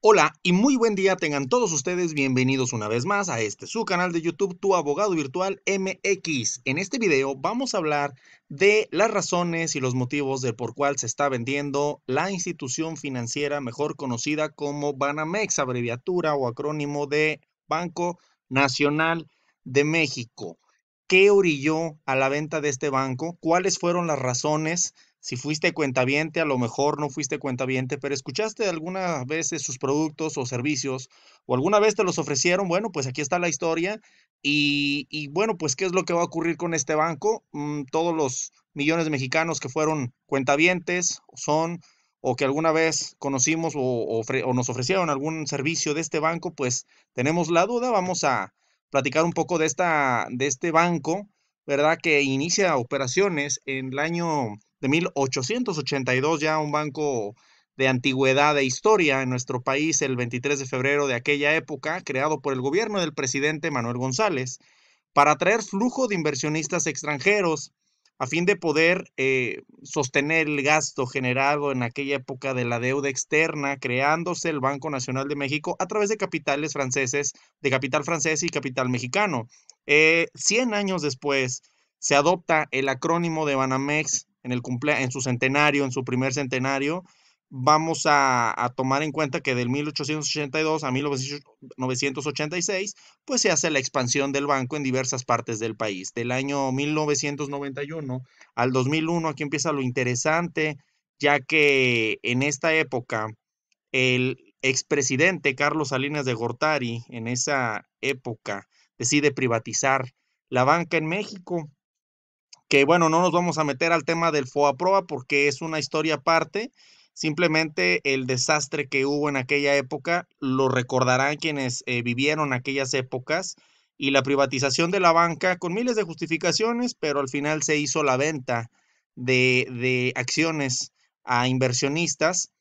Hola y muy buen día tengan todos ustedes, bienvenidos una vez más a este su canal de YouTube Tu Abogado Virtual MX. En este video vamos a hablar de las razones y los motivos de por cuál se está vendiendo la institución financiera mejor conocida como Banamex, abreviatura o acrónimo de Banco Nacional de México. ¿Qué orilló a la venta de este banco? ¿Cuáles fueron las razones si fuiste cuentaviente, a lo mejor no fuiste cuentaviente, pero escuchaste alguna vez sus productos o servicios o alguna vez te los ofrecieron, bueno, pues aquí está la historia y, bueno, pues ¿qué es lo que va a ocurrir con este banco? Mm, todos los millones de mexicanos que fueron cuentavientes son o que alguna vez conocimos o, o nos ofrecieron algún servicio de este banco, pues tenemos la duda, vamos a platicar un poco de, esta, de este banco, ¿verdad? Que inicia operaciones en el año de 1882, ya un banco de antigüedad e historia en nuestro país el 23 de febrero de aquella época, creado por el gobierno del presidente Manuel González, para atraer flujo de inversionistas extranjeros a fin de poder eh, sostener el gasto generado en aquella época de la deuda externa, creándose el Banco Nacional de México a través de capitales franceses, de capital francés y capital mexicano. Eh, cien años después se adopta el acrónimo de Banamex en, el en su centenario, en su primer centenario, vamos a, a, tomar en cuenta que del 1882 a 1986, pues se hace la expansión del banco en diversas partes del país. Del año 1991 al 2001, aquí empieza lo interesante, ya que en esta época el expresidente Carlos Salinas de Gortari, en esa época, decide privatizar la banca en México que bueno, no nos vamos a meter al tema del FOAPROA porque es una historia aparte. Simplemente el desastre que hubo en aquella época lo recordarán quienes eh, vivieron aquellas épocas y la privatización de la banca con miles de justificaciones, pero al final se hizo la venta de, de acciones a inversionistas,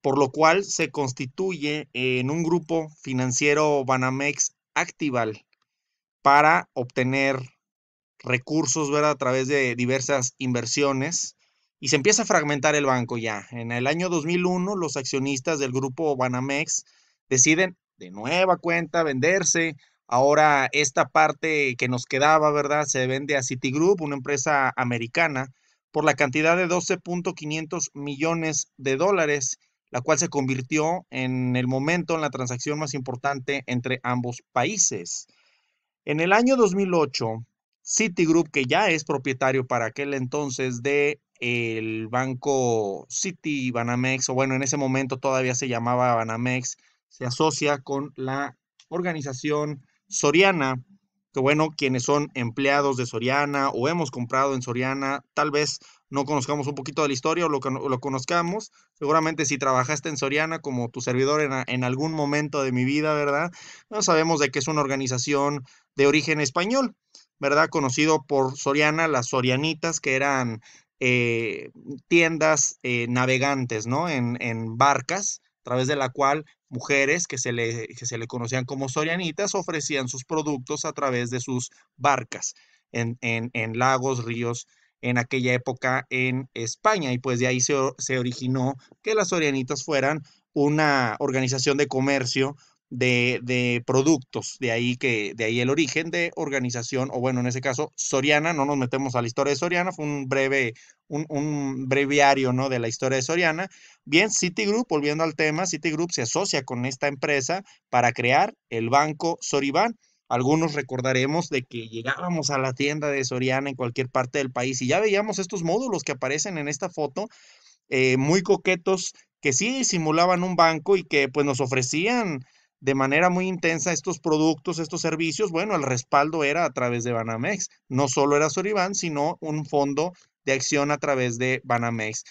por lo cual se constituye en un grupo financiero Banamex Actival para obtener recursos, ¿verdad? A través de diversas inversiones y se empieza a fragmentar el banco ya. En el año 2001, los accionistas del grupo Banamex deciden de nueva cuenta venderse. Ahora esta parte que nos quedaba, ¿verdad? Se vende a Citigroup, una empresa americana, por la cantidad de 12.500 millones de dólares, la cual se convirtió en el momento en la transacción más importante entre ambos países. En el año 2008, Citigroup, que ya es propietario para aquel entonces de el banco City Banamex, o bueno, en ese momento todavía se llamaba Banamex, se asocia con la organización Soriana, que bueno, quienes son empleados de Soriana o hemos comprado en Soriana, tal vez no conozcamos un poquito de la historia o lo, lo conozcamos, seguramente si trabajaste en Soriana como tu servidor en, algún momento de mi vida, ¿verdad? No sabemos de que es una organización de origen español. ¿verdad? Conocido por Soriana, las Sorianitas, que eran eh, tiendas eh, navegantes, ¿no? En, barcas, a través de la cual mujeres que se, le, se le conocían como Sorianitas ofrecían sus productos a través de sus barcas en, en, lagos, ríos, en aquella época en España. Y pues de ahí se, se originó que las Sorianitas fueran una organización de comercio de, productos, de ahí, que, de ahí el origen de organización, o bueno, en ese caso, Soriana, no nos metemos a la historia de Soriana, fue un breve, un, breviario ¿no? de la historia de Soriana. Bien, Citigroup, volviendo al tema, Citigroup se asocia con esta empresa para crear el banco Soribán Algunos recordaremos de que llegábamos a la tienda de Soriana en cualquier parte del país y ya veíamos estos módulos que aparecen en esta foto, eh, muy coquetos, que sí simulaban un banco y que pues nos ofrecían de manera muy intensa estos productos, estos servicios, bueno, el respaldo era a través de Banamex. No solo era Suribán, sino un fondo de acción a través de Banamex.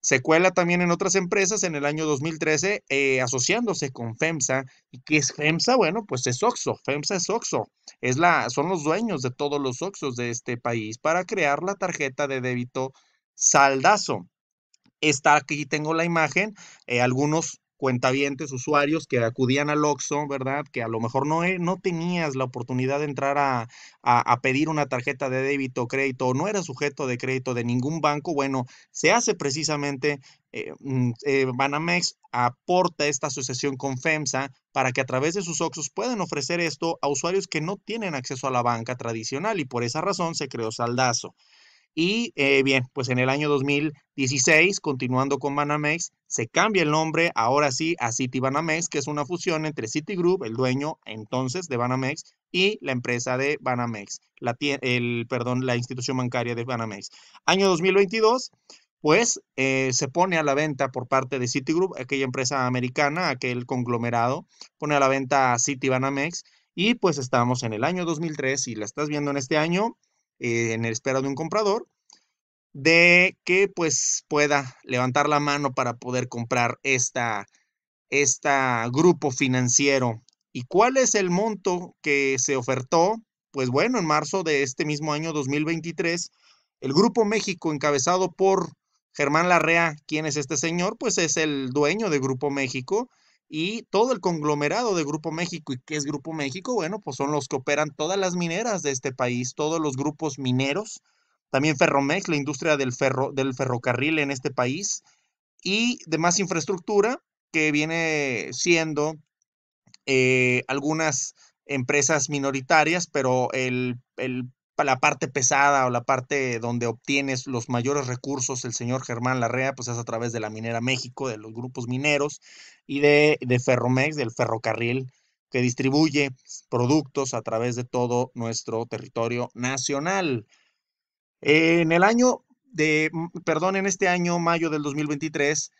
Secuela también en otras empresas en el año 2013 eh, asociándose con FEMSA. ¿Y qué es FEMSA? Bueno, pues es OXO. FEMSA es OXO. Es la, son los dueños de todos los OXOs de este país para crear la tarjeta de débito saldazo. Está aquí, tengo la imagen. Eh, algunos cuentavientes, usuarios que acudían al Oxxo, ¿verdad? Que a lo mejor no, e, no tenías la oportunidad de entrar a, pedir una tarjeta de débito o crédito, o no eras sujeto de crédito de ningún banco, bueno, se hace precisamente eh, mm, eh, Banamex aporta esta asociación con FEMSA para que a través de sus OXXOs puedan ofrecer esto a usuarios que no tienen acceso a la banca tradicional y por esa razón se creó Saldazo. Y eh, bien, pues en el año 2016, continuando con Banamex, se cambia el nombre ahora sí a City Banamex, que es una fusión entre Citigroup, el dueño entonces de Banamex, y la empresa de Banamex, la, el, perdón, la institución bancaria de Banamex. Año 2022, pues eh, se pone a la venta por parte de Citigroup, aquella empresa americana, aquel conglomerado, pone a la venta a City Banamex. Y pues estamos en el año 2003, y la estás viendo en este año, en eh, en espera de un comprador, de que pues pueda levantar la mano para poder comprar esta, esta grupo financiero. ¿Y cuál es el monto que se ofertó? Pues bueno, en marzo de este mismo año 2023, el Grupo México, encabezado por Germán Larrea, quién es este señor, pues es el dueño de Grupo México, y todo el conglomerado de Grupo México. ¿Y qué es Grupo México? Bueno, pues son los que operan todas las mineras de este país, todos los grupos mineros, también Ferromex, la industria del, ferro, del ferrocarril en este país y demás infraestructura que viene siendo eh, algunas empresas minoritarias, pero el, el la parte pesada o la parte donde obtienes los mayores recursos el señor Germán Larrea, pues es a través de la Minera México, de los grupos mineros y de, de Ferromex, del ferrocarril que distribuye productos a través de todo nuestro territorio nacional. En el año de, perdón, en este año, mayo del 2023,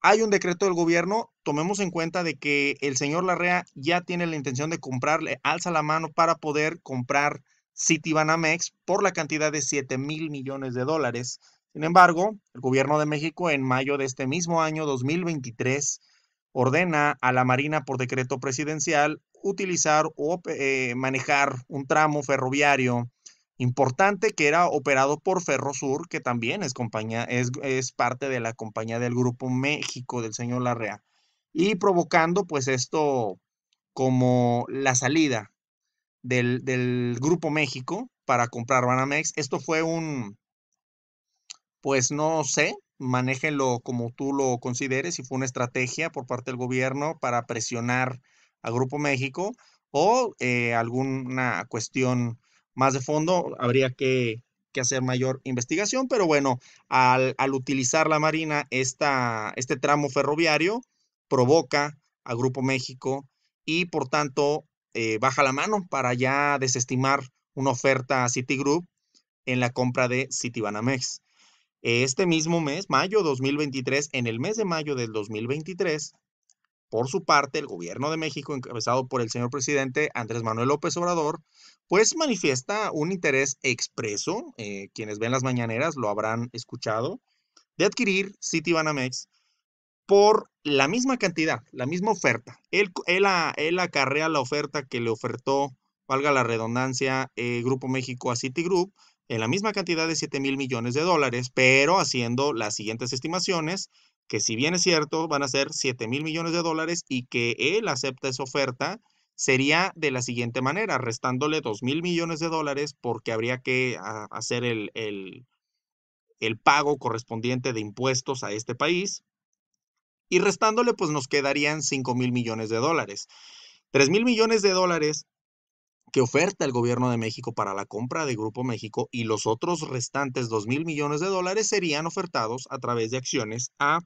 hay un decreto del gobierno, tomemos en cuenta de que el señor Larrea ya tiene la intención de comprarle, alza la mano para poder comprar Citibanamex por la cantidad de 7 mil millones de dólares. Sin embargo, el gobierno de México en mayo de este mismo año 2023 ordena a la Marina por decreto presidencial utilizar o eh, manejar un tramo ferroviario importante que era operado por Ferrosur, que también es, compañía, es, es parte de la compañía del Grupo México del señor Larrea, y provocando pues esto como la salida del, Grupo México para comprar Banamex. Esto fue un, pues no sé, manéjenlo como tú lo consideres, si fue una estrategia por parte del gobierno para presionar a Grupo México o eh, alguna cuestión más de fondo, habría que, hacer mayor investigación, pero bueno, al, al utilizar la Marina esta, este tramo ferroviario, provoca a Grupo México y por tanto eh, baja la mano para ya desestimar una oferta a Citigroup en la compra de Citibanamex. Este mismo mes, mayo 2023, en el mes de mayo del 2023, por su parte, el gobierno de México, encabezado por el señor presidente Andrés Manuel López Obrador, pues manifiesta un interés expreso, eh, quienes ven las mañaneras lo habrán escuchado, de adquirir Citibanamex por la misma cantidad, la misma oferta. Él, él, acarrea la oferta que le ofertó, valga la redundancia, eh, Grupo México a Citigroup en la misma cantidad de 7 mil millones de dólares, pero haciendo las siguientes estimaciones, que si bien es cierto, van a ser 7 mil millones de dólares y que él acepta esa oferta, sería de la siguiente manera, restándole 2 mil millones de dólares porque habría que ah, hacer el, el pago correspondiente de impuestos a este país, y restándole, pues nos quedarían 5 mil millones de dólares. 3 mil millones de dólares que oferta el gobierno de México para la compra de Grupo México y los otros restantes 2 mil millones de dólares serían ofertados a través de acciones a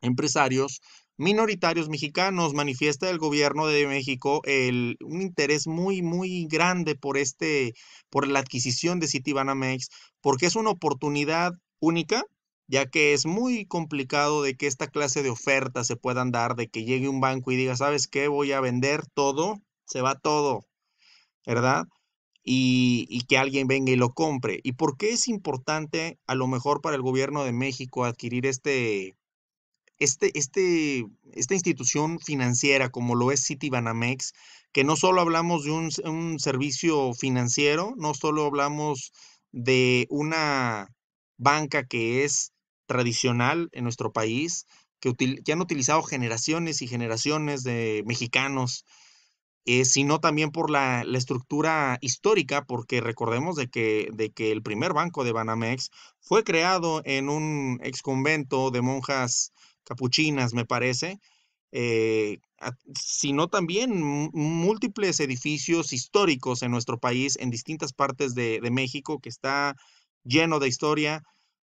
empresarios minoritarios mexicanos. Manifiesta el gobierno de México el, un interés muy, muy grande por, este, por la adquisición de Citibanamex, porque es una oportunidad única ya que es muy complicado de que esta clase de ofertas se puedan dar, de que llegue un banco y diga, ¿sabes qué? Voy a vender todo, se va todo, ¿verdad? Y, que alguien venga y lo compre. ¿Y por qué es importante a lo mejor para el gobierno de México adquirir este, este, este, esta institución financiera como lo es Citibanamex? Que no solo hablamos de un, un servicio financiero, no solo hablamos de una banca que es tradicional en nuestro país que, han utilizado generaciones y generaciones de mexicanos, eh, sino también por la, estructura histórica, porque recordemos de que, de que el primer banco de Banamex fue creado en un ex convento de monjas capuchinas, me parece, eh, sino también múltiples edificios históricos en nuestro país, en distintas partes de, de México, que está lleno de historia,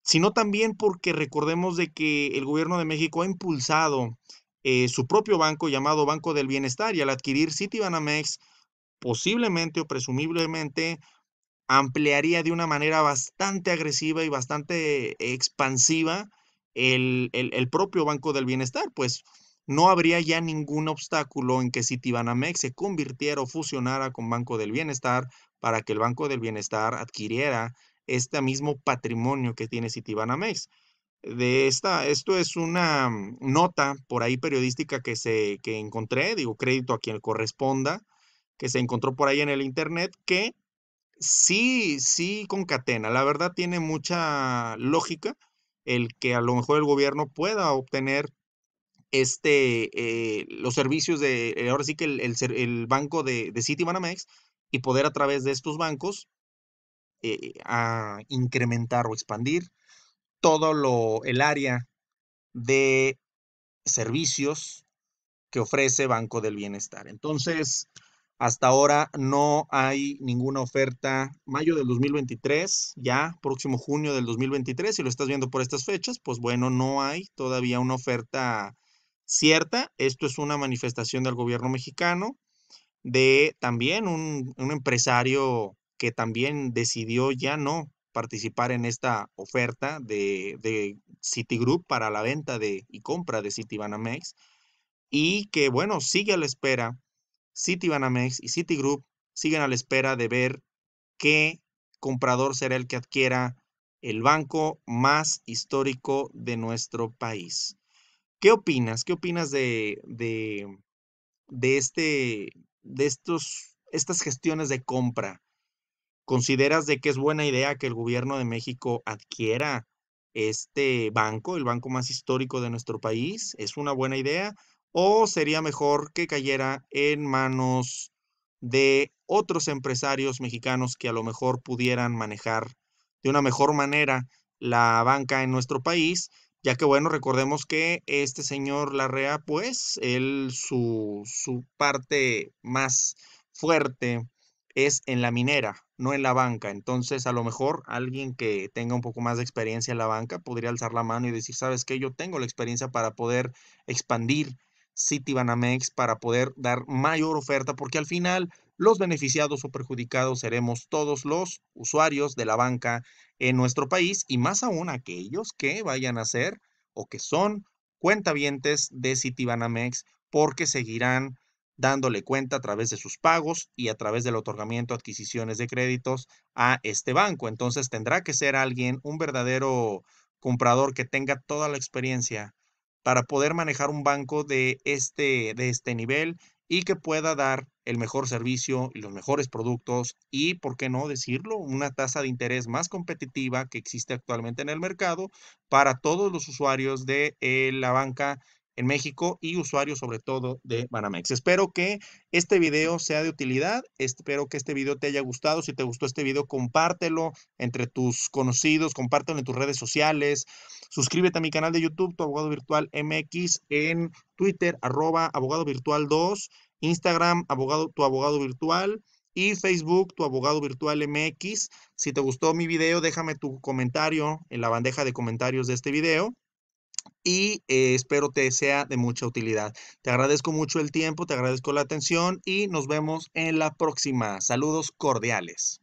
sino también porque recordemos de que el gobierno de México ha impulsado eh, su propio banco llamado Banco del Bienestar y al adquirir Citibanamex, posiblemente o presumiblemente ampliaría de una manera bastante agresiva y bastante expansiva el, el propio Banco del Bienestar, pues no habría ya ningún obstáculo en que Citibanamex se convirtiera o fusionara con Banco del Bienestar para que el Banco del Bienestar adquiriera este mismo patrimonio que tiene Citibanamex. De esta, esto es una mm, nota por ahí periodística que se que encontré, digo crédito a quien corresponda, que se encontró por ahí en el internet, que sí, sí concatena. La verdad tiene mucha lógica el que a lo mejor el gobierno pueda obtener este, eh, los servicios de, eh, ahora sí que el, el banco de, de Citibanamex y poder a través de estos bancos eh, a incrementar o expandir todo lo, el área de servicios que ofrece Banco del Bienestar. Entonces, hasta ahora no hay ninguna oferta. Mayo del 2023, ya próximo junio del 2023, si lo estás viendo por estas fechas, pues bueno, no hay todavía una oferta cierta. Esto es una manifestación del gobierno mexicano, de también un, un empresario que también decidió ya no participar en esta oferta de, de Citigroup para la venta de y compra de Citibanamex y que bueno, sigue a la espera, Citibanamex y Citigroup siguen a la espera de ver qué comprador será el que adquiera el banco más histórico de nuestro país. ¿Qué opinas? ¿Qué opinas de, de, de, este, de estos, estas gestiones de compra? ¿Consideras de que es buena idea que el gobierno de México adquiera este banco, el banco más histórico de nuestro país? ¿Es una buena idea? ¿O sería mejor que cayera en manos de otros empresarios mexicanos que a lo mejor pudieran manejar de una mejor manera la banca en nuestro país? Ya que, bueno, recordemos que este señor Larrea, pues, él, su, su parte más fuerte es en la minera, no en la banca. Entonces, a lo mejor alguien que tenga un poco más de experiencia en la banca podría alzar la mano y decir, ¿sabes que Yo tengo la experiencia para poder expandir Citibanamex, para poder dar mayor oferta, porque al final los beneficiados o perjudicados seremos todos los usuarios de la banca en nuestro país y más aún aquellos que vayan a ser o que son cuentavientes de Citibanamex porque seguirán dándole cuenta a través de sus pagos y a través del otorgamiento, adquisiciones de créditos a este banco. Entonces tendrá que ser alguien, un verdadero comprador que tenga toda la experiencia para poder manejar un banco de este, de este nivel y que pueda dar el mejor servicio y los mejores productos y, ¿por qué no decirlo?, una tasa de interés más competitiva que existe actualmente en el mercado para todos los usuarios de eh, la banca en México y usuarios sobre todo de Banamex. Espero que este video sea de utilidad, espero que este video te haya gustado. Si te gustó este video, compártelo entre tus conocidos, compártelo en tus redes sociales, suscríbete a mi canal de YouTube, tu abogado virtual MX, en Twitter, arroba abogado virtual 2, Instagram, abogado, tu abogado virtual y Facebook, tu abogado virtual MX. Si te gustó mi video, déjame tu comentario en la bandeja de comentarios de este video y eh, espero te sea de mucha utilidad. Te agradezco mucho el tiempo, te agradezco la atención y nos vemos en la próxima. Saludos cordiales.